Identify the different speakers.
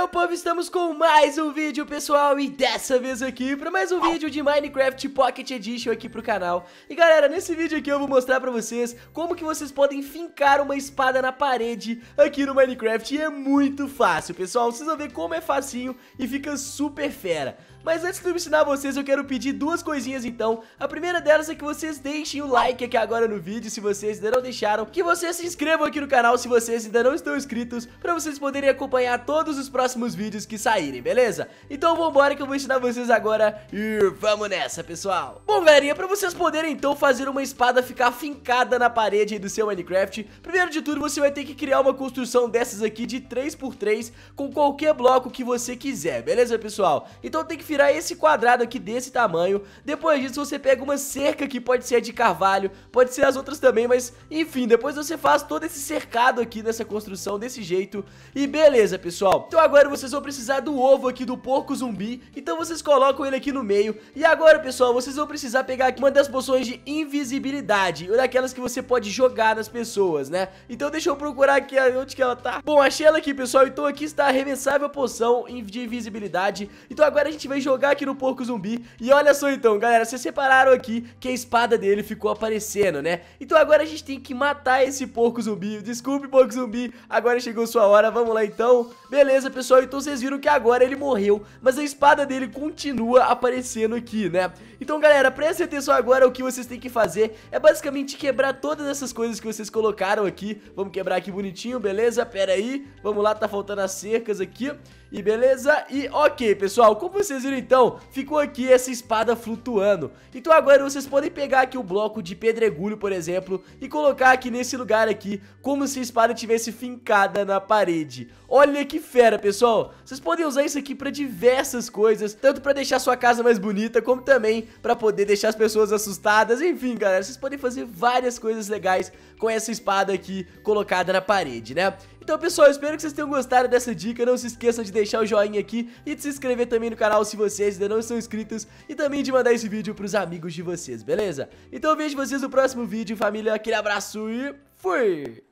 Speaker 1: meu então, povo, estamos com mais um vídeo, pessoal, e dessa vez aqui para mais um vídeo de Minecraft Pocket Edition aqui pro canal. E galera, nesse vídeo aqui eu vou mostrar pra vocês como que vocês podem fincar uma espada na parede aqui no Minecraft, e é muito fácil, pessoal, vocês vão ver como é facinho e fica super fera. Mas antes de eu ensinar vocês, eu quero pedir duas coisinhas então. A primeira delas é que vocês deixem o like aqui agora no vídeo, se vocês ainda não deixaram. Que vocês se inscrevam aqui no canal se vocês ainda não estão inscritos, pra vocês poderem acompanhar todos os próximos próximos vídeos que saírem, beleza? Então vambora que eu vou ensinar vocês agora e vamos nessa, pessoal! Bom, galerinha, pra vocês poderem então fazer uma espada ficar fincada na parede do seu Minecraft, primeiro de tudo você vai ter que criar uma construção dessas aqui de 3x3 com qualquer bloco que você quiser, beleza, pessoal? Então tem que virar esse quadrado aqui desse tamanho, depois disso você pega uma cerca que pode ser de carvalho, pode ser as outras também, mas enfim, depois você faz todo esse cercado aqui nessa construção desse jeito e beleza, pessoal? Então agora agora vocês vão precisar do ovo aqui do porco zumbi Então vocês colocam ele aqui no meio E agora, pessoal, vocês vão precisar pegar aqui uma das poções de invisibilidade Ou daquelas que você pode jogar nas pessoas, né? Então deixa eu procurar aqui onde que ela tá Bom, achei ela aqui, pessoal Então aqui está a remessável poção de invisibilidade Então agora a gente vai jogar aqui no porco zumbi E olha só então, galera, vocês separaram aqui que a espada dele ficou aparecendo, né? Então agora a gente tem que matar esse porco zumbi Desculpe, porco zumbi, agora chegou sua hora Vamos lá então Beleza, pessoal pessoal, então vocês viram que agora ele morreu, mas a espada dele continua aparecendo aqui, né? Então, galera, prestem atenção agora, o que vocês têm que fazer é basicamente quebrar todas essas coisas que vocês colocaram aqui. Vamos quebrar aqui bonitinho, beleza? Pera aí, vamos lá, tá faltando as cercas aqui. E beleza? E ok, pessoal, como vocês viram então, ficou aqui essa espada flutuando. Então agora vocês podem pegar aqui o bloco de pedregulho, por exemplo, e colocar aqui nesse lugar aqui, como se a espada tivesse fincada na parede. Olha que fera, pessoal pessoal, vocês podem usar isso aqui para diversas coisas, tanto para deixar sua casa mais bonita, como também para poder deixar as pessoas assustadas. Enfim, galera, vocês podem fazer várias coisas legais com essa espada aqui colocada na parede, né? Então, pessoal, espero que vocês tenham gostado dessa dica. Não se esqueçam de deixar o joinha aqui e de se inscrever também no canal se vocês ainda não são inscritos e também de mandar esse vídeo pros amigos de vocês, beleza? Então, eu vejo vocês no próximo vídeo, família. Aquele abraço e fui!